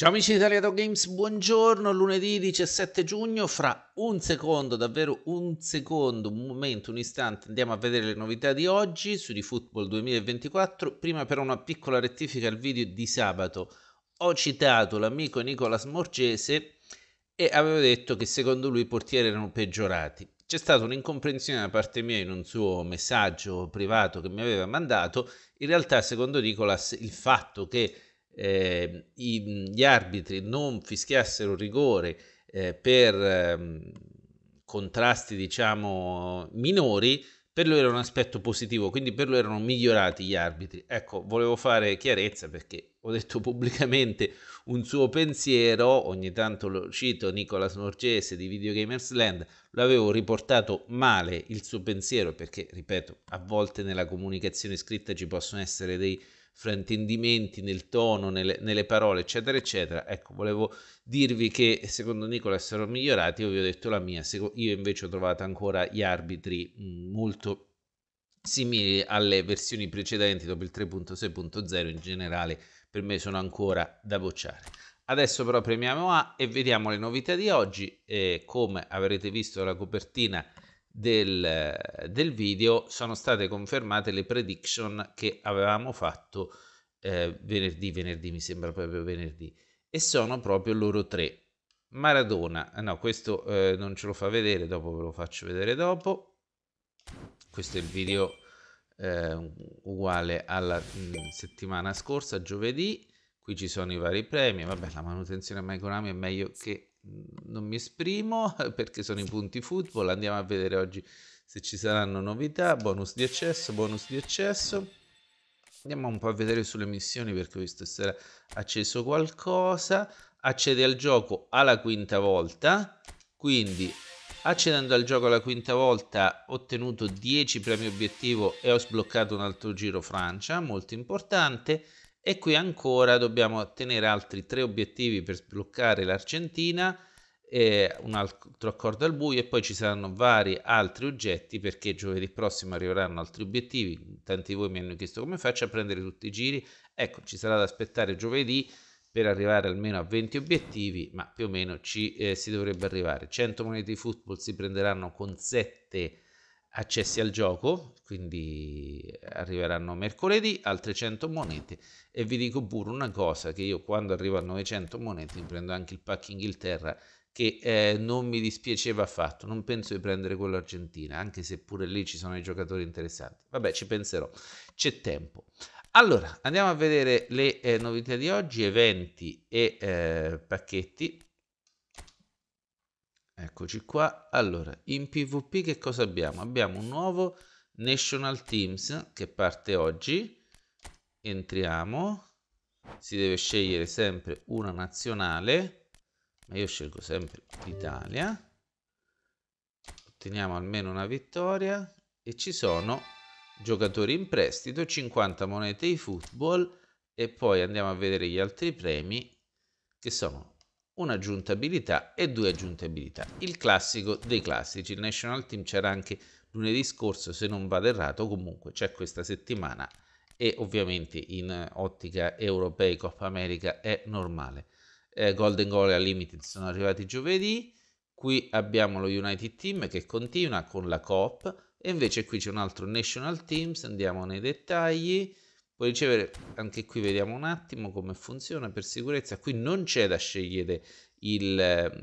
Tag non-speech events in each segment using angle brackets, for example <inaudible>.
Ciao amici di Italiato Games, buongiorno, lunedì 17 giugno, fra un secondo, davvero un secondo, un momento, un istante, andiamo a vedere le novità di oggi su di Football 2024, prima però una piccola rettifica al video di sabato. Ho citato l'amico Nicolas Morgese e avevo detto che secondo lui i portieri erano peggiorati. C'è stata un'incomprensione da parte mia in un suo messaggio privato che mi aveva mandato, in realtà secondo Nicolas il fatto che eh, i, gli arbitri non fischiassero rigore eh, per eh, contrasti diciamo minori, per lui era un aspetto positivo, quindi per lui erano migliorati gli arbitri. Ecco, volevo fare chiarezza perché ho detto <laughs> pubblicamente un suo pensiero, ogni tanto lo cito Nicolas Norcese di Videogamers Land, l'avevo riportato male il suo pensiero perché, ripeto, a volte nella comunicazione scritta ci possono essere dei fraintendimenti nel tono, nelle, nelle, parole, eccetera, eccetera. Ecco, volevo dirvi che secondo Nicola sono migliorati, io vi ho detto la mia, io invece ho trovato ancora gli arbitri mm, molto simili alle versioni precedenti dopo il 3.6.0 in generale per me sono ancora da bocciare. Adesso però premiamo A e vediamo le novità di oggi. E come avrete visto la copertina del, del, video sono state confermate le prediction che avevamo fatto eh, venerdì, venerdì mi sembra proprio venerdì, e sono proprio loro tre. Maradona, eh, no, questo eh, non ce lo fa vedere, dopo ve lo faccio vedere dopo. Questo è il video eh, uguale alla mh, mm, settimana scorsa, giovedì. Qui ci sono i vari premi, vabbè la manutenzione a Maikonami è meglio che non mi esprimo <laughs> perché sono i punti football, andiamo a vedere oggi se ci saranno novità, bonus di accesso, bonus di accesso. Andiamo un po' a vedere sulle missioni perché ho visto essere acceso qualcosa. Accede al gioco alla quinta volta, quindi accedendo al gioco alla quinta volta ho ottenuto 10 premi obiettivo e ho sbloccato un altro giro Francia, molto importante. E qui ancora dobbiamo ottenere altri tre obiettivi per sbloccare l'Argentina, un altro accordo al buio e poi ci saranno vari altri oggetti perché giovedì prossimo arriveranno altri obiettivi. Tanti di voi mi hanno chiesto come faccio a prendere tutti i giri. Ecco, ci sarà da aspettare giovedì per arrivare almeno a 20 obiettivi, ma più o meno ci eh, si dovrebbe arrivare. 100 monete di football si prenderanno con 7 accessi al gioco, quindi arriveranno mercoledì altre 100 monete e vi dico pure una cosa che io quando arrivo a 900 monete mi prendo anche il pack Inghilterra che eh, non mi dispiaceva affatto, non penso di prendere quello Argentina, anche se pure lì ci sono i giocatori interessanti. Vabbè, ci penserò, c'è tempo. Allora, andiamo a vedere le eh, novità di oggi, eventi e eh, pacchetti. Eccoci qua. Allora, in PvP che cosa abbiamo? Abbiamo un nuovo National Teams che parte oggi. Entriamo. Si deve scegliere sempre una nazionale, ma io scelgo sempre l'Italia. Otteniamo almeno una vittoria e ci sono giocatori in prestito, 50 monete di football e poi andiamo a vedere gli altri premi che sono un'aggiuntabilità e due aggiuntabilità. Il classico dei classici, il National Team c'era anche lunedì scorso se non vado errato, comunque c'è questa settimana e ovviamente in ottica europei Coppa America è normale. Eh, Golden Goal e Unlimited sono arrivati giovedì, qui abbiamo lo United Team che continua con la Cop e invece qui c'è un altro National Teams, andiamo nei dettagli Puoi ricevere, anche qui vediamo un attimo come funziona per sicurezza, qui non c'è da scegliere il... Ehm,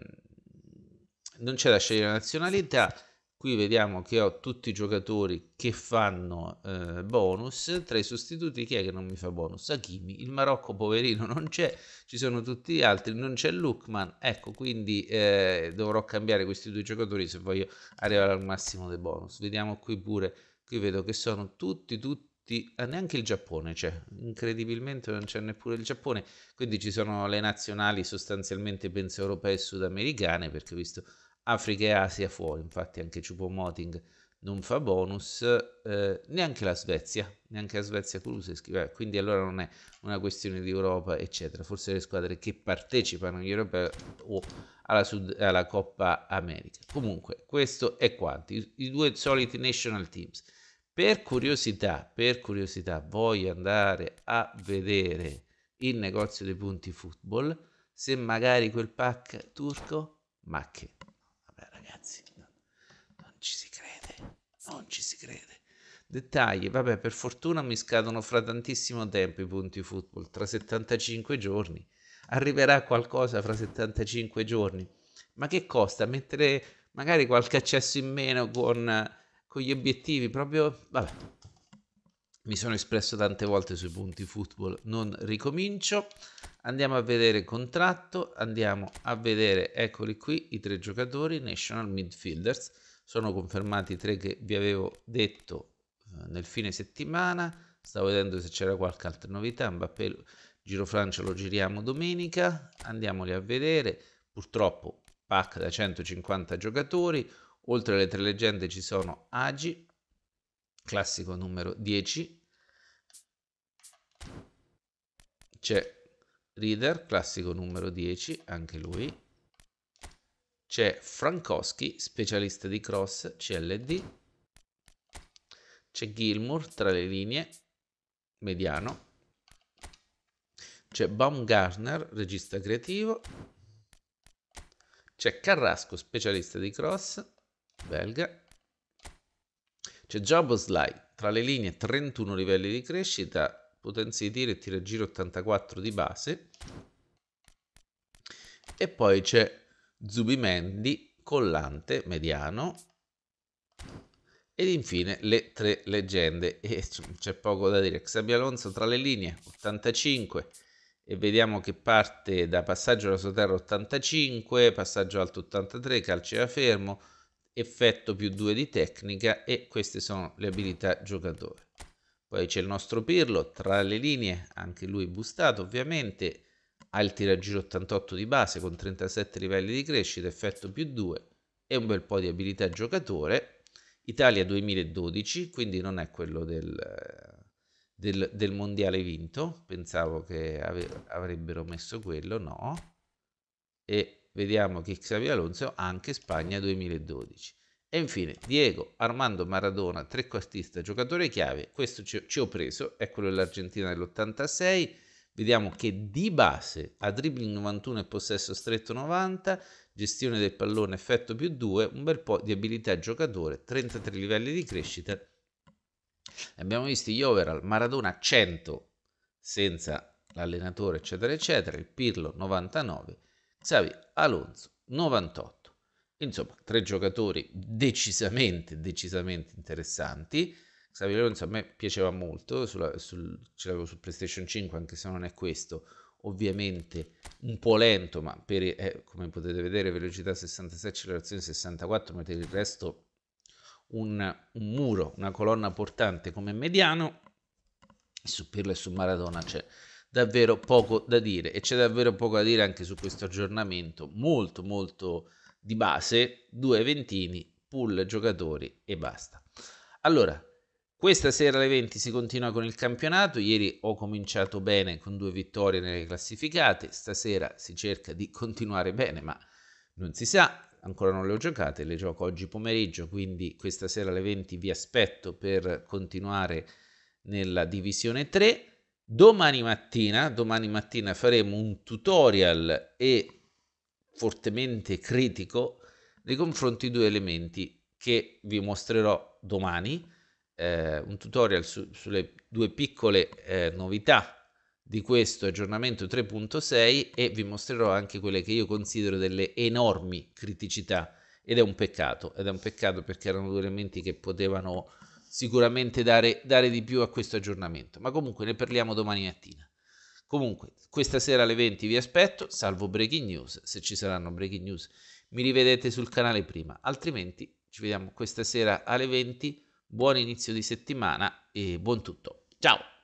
non c'è da scegliere la nazionalità, qui vediamo che ho tutti i giocatori che fanno eh, bonus, tra i sostituti chi è che non mi fa bonus? Hakimi, il Marocco poverino <laughs> non c'è, ci sono tutti gli altri, non c'è Lukman, ecco quindi eh, dovrò cambiare questi due giocatori se voglio arrivare al massimo dei bonus, vediamo qui pure, qui vedo che sono tutti, tutti tutti, eh, neanche il Giappone c'è, incredibilmente non c'è neppure il Giappone, quindi ci sono le nazionali sostanzialmente penso europee e sudamericane, perché ho visto Africa e Asia fuori, infatti anche Chupomoting non fa bonus, eh, neanche la Svezia, neanche la Svezia Kuluseschi, quindi allora non è una questione di Europa, eccetera, forse le squadre che partecipano agli europei o alla, Sud, alla Coppa America. Comunque, questo è quanto, i, i due soliti national teams. Per curiosità, per curiosità, voglio andare a vedere il negozio dei punti football, se magari quel pack turco, ma che... Vabbè ragazzi, non, non ci si crede, non ci si crede. Dettagli, vabbè, per fortuna mi scadono fra tantissimo tempo i punti football, tra 75 giorni. Arriverà qualcosa fra 75 giorni. Ma che costa? Mettere magari qualche accesso in meno con con gli obiettivi, proprio... Vabbè, mi sono espresso tante volte sui punti football, non ricomincio. Andiamo a vedere il contratto, andiamo a vedere, eccoli qui, i tre giocatori, National Midfielders. Sono confermati i tre che vi avevo detto eh, nel fine settimana. Stavo vedendo se c'era qualche altra novità. Mbappé, Giro Francia lo giriamo domenica. Andiamoli a vedere. Purtroppo pack da 150 giocatori, Oltre alle tre leggende ci sono Agi, classico numero 10, c'è Reader, classico numero 10, anche lui, c'è Frankowski, specialista di cross CLD, c'è Gilmour tra le linee, mediano, c'è Baumgartner, regista creativo, c'è Carrasco, specialista di cross, belga. C'è Job Jobsly, tra le linee 31 livelli di crescita, potenza di tiro e tira giro 84 di base. E poi c'è Zubimendi, collante, mediano. Ed infine le tre leggende. <laughs> E c'è poco da dire. Xabi Alonso tra le linee 85 e vediamo che parte da passaggio alla sua terra 85, passaggio alto 83, calcio a fermo, effetto più 2 di tecnica e queste sono le abilità giocatore. Poi c'è il nostro Pirlo, tra le linee, anche lui boostato ovviamente, ha il tiragiro 88 di base con 37 livelli di crescita, effetto più 2 e un bel po' di abilità giocatore. Italia 2012, quindi non è quello del, del, del mondiale vinto, pensavo che ave, avrebbero messo quello, no. E vediamo che Xavier Alonso anche Spagna 2012. E infine Diego Armando Maradona, trequartista, giocatore chiave, questo ci, ci ho preso, è quello dell'Argentina dell'86, vediamo che di base a dribbling 91 e possesso stretto 90, gestione del pallone effetto più 2, un bel po' di abilità giocatore, 33 livelli di crescita. Abbiamo visto gli overall, Maradona 100 senza l'allenatore eccetera eccetera, il Pirlo 99, Xavi Alonso 98. Insomma, tre giocatori decisamente, decisamente interessanti. Xavi Alonso a me piaceva molto, sulla, sul, ce l'avevo su PlayStation 5, anche se non è questo, ovviamente un po' lento, ma per, eh, come potete vedere velocità 66, accelerazione 64, ma il resto un, un, muro, una colonna portante come mediano, su Pirlo e su Maradona c'è davvero poco da dire e c'è davvero poco da dire anche su questo aggiornamento molto molto di base, due ventini, pull giocatori e basta. Allora, questa sera alle 20 si continua con il campionato, ieri ho cominciato bene con due vittorie nelle classificate, stasera si cerca di continuare bene ma non si sa, ancora non le ho giocate, le gioco oggi pomeriggio, quindi questa sera alle 20 vi aspetto per continuare nella divisione 3. Domani mattina, domani mattina faremo un tutorial e fortemente critico nei confronti di due elementi che vi mostrerò domani, eh, un tutorial su, sulle due piccole eh, novità di questo aggiornamento 3.6 e vi mostrerò anche quelle che io considero delle enormi criticità ed è un peccato, ed è un peccato perché erano due elementi che potevano sicuramente dare, dare di più a questo aggiornamento, ma comunque ne parliamo domani mattina. Comunque, questa sera alle 20 vi aspetto, salvo breaking news, se ci saranno breaking news mi rivedete sul canale prima, altrimenti ci vediamo questa sera alle 20, buon inizio di settimana e buon tutto. Ciao!